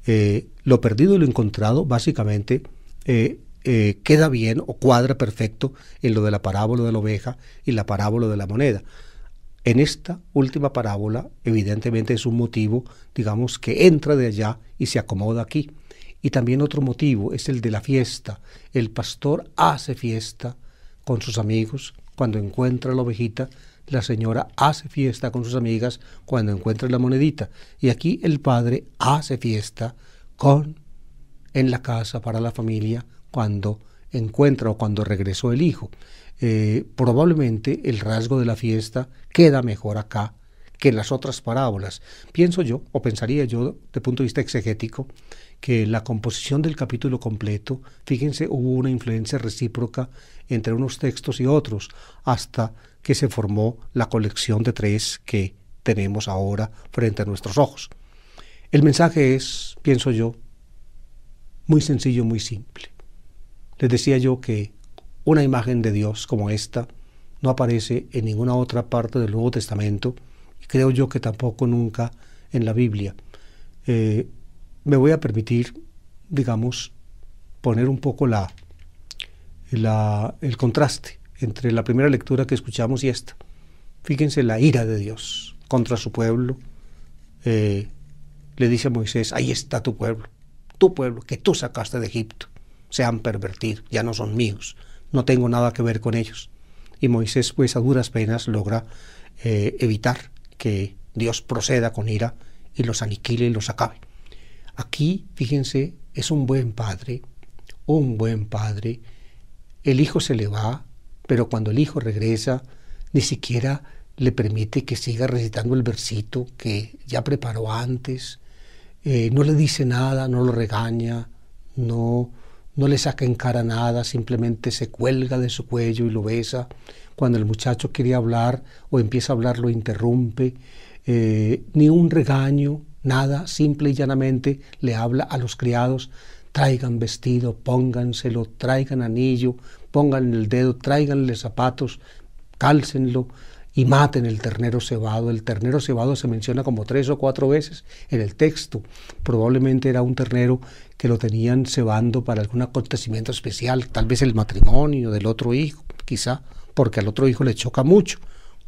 eh, lo perdido y lo encontrado básicamente eh, eh, queda bien o cuadra perfecto en lo de la parábola de la oveja y la parábola de la moneda. En esta última parábola, evidentemente es un motivo, digamos, que entra de allá y se acomoda aquí. Y también otro motivo es el de la fiesta. El pastor hace fiesta con sus amigos cuando encuentra la ovejita la señora hace fiesta con sus amigas cuando encuentra la monedita. Y aquí el padre hace fiesta con en la casa para la familia cuando encuentra o cuando regresó el hijo. Eh, probablemente el rasgo de la fiesta queda mejor acá que en las otras parábolas. Pienso yo, o pensaría yo, de punto de vista exegético, que la composición del capítulo completo, fíjense, hubo una influencia recíproca entre unos textos y otros, hasta que se formó la colección de tres que tenemos ahora frente a nuestros ojos. El mensaje es, pienso yo, muy sencillo, muy simple. Les decía yo que una imagen de Dios como esta no aparece en ninguna otra parte del Nuevo Testamento y creo yo que tampoco nunca en la Biblia. Eh, me voy a permitir, digamos, poner un poco la, el contraste entre la primera lectura que escuchamos y esta. Fíjense la ira de Dios contra su pueblo. Eh, le dice a Moisés, ahí está tu pueblo, tu pueblo que tú sacaste de Egipto. Se han pervertido, ya no son míos, no tengo nada que ver con ellos. Y Moisés pues a duras penas logra eh, evitar que Dios proceda con ira y los aniquile y los acabe. Aquí, fíjense, es un buen padre, un buen padre. El hijo se le va, pero cuando el hijo regresa, ni siquiera le permite que siga recitando el versito que ya preparó antes, eh, no le dice nada, no lo regaña, no, no le saca en cara nada, simplemente se cuelga de su cuello y lo besa. Cuando el muchacho quiere hablar o empieza a hablar, lo interrumpe. Eh, ni un regaño, nada, simple y llanamente le habla a los criados, traigan vestido, pónganselo, traigan anillo, pongan el dedo, tráiganle zapatos, cálcenlo y maten el ternero cebado. El ternero cebado se menciona como tres o cuatro veces en el texto. Probablemente era un ternero que lo tenían cebando para algún acontecimiento especial, tal vez el matrimonio del otro hijo, quizá, porque al otro hijo le choca mucho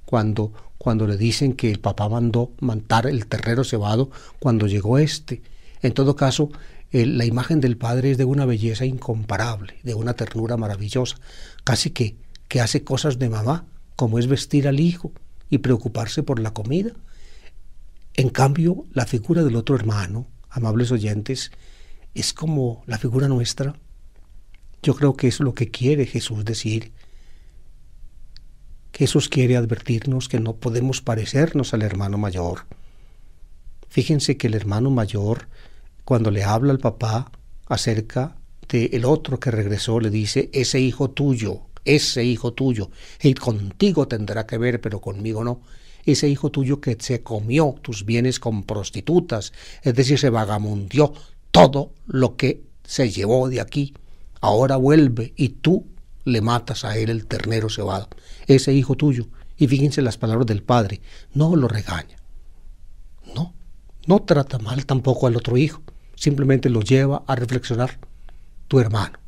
cuando, cuando le dicen que el papá mandó matar el ternero cebado cuando llegó este. En todo caso, eh, la imagen del Padre es de una belleza incomparable, de una ternura maravillosa, casi que, que hace cosas de mamá, como es vestir al hijo y preocuparse por la comida. En cambio, la figura del otro hermano, amables oyentes, es como la figura nuestra. Yo creo que es lo que quiere Jesús decir. Jesús quiere advertirnos que no podemos parecernos al hermano mayor. Fíjense que el hermano mayor cuando le habla al papá acerca del el otro que regresó, le dice, ese hijo tuyo, ese hijo tuyo, y contigo tendrá que ver, pero conmigo no. Ese hijo tuyo que se comió tus bienes con prostitutas, es decir, se vagamundió todo lo que se llevó de aquí. Ahora vuelve y tú le matas a él el ternero cebado. Ese hijo tuyo. Y fíjense las palabras del padre. No lo regaña. No, no trata mal tampoco al otro hijo simplemente lo lleva a reflexionar tu hermano,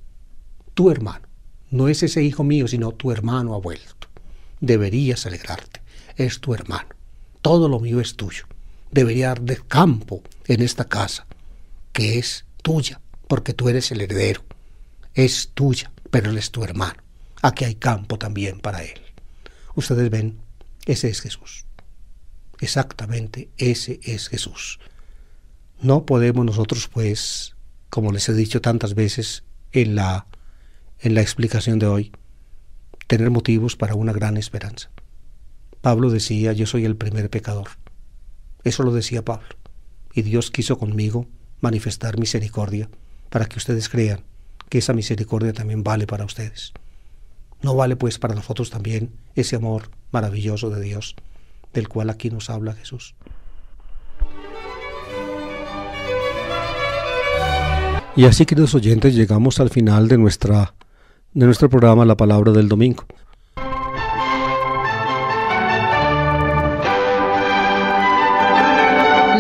tu hermano. No es ese hijo mío, sino tu hermano ha vuelto. Deberías alegrarte, es tu hermano. Todo lo mío es tuyo. Debería dar campo en esta casa, que es tuya, porque tú eres el heredero. Es tuya, pero él es tu hermano. Aquí hay campo también para él. Ustedes ven, ese es Jesús. Exactamente ese es Jesús. No podemos nosotros, pues, como les he dicho tantas veces en la, en la explicación de hoy, tener motivos para una gran esperanza. Pablo decía, yo soy el primer pecador. Eso lo decía Pablo. Y Dios quiso conmigo manifestar misericordia para que ustedes crean que esa misericordia también vale para ustedes. ¿No vale pues para nosotros también ese amor maravilloso de Dios del cual aquí nos habla Jesús? Y así, queridos oyentes, llegamos al final de, nuestra, de nuestro programa La Palabra del Domingo.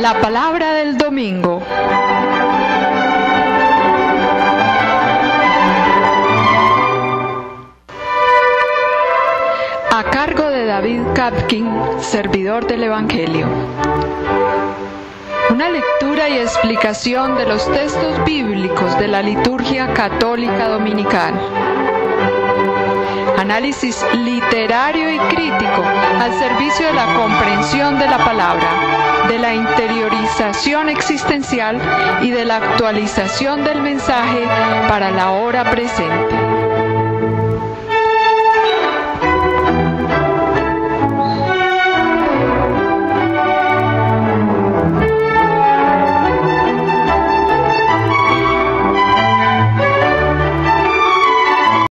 La Palabra del Domingo. A cargo de David Kapkin, servidor del Evangelio. Una lectura y explicación de los textos bíblicos de la liturgia católica dominical. Análisis literario y crítico al servicio de la comprensión de la palabra, de la interiorización existencial y de la actualización del mensaje para la hora presente.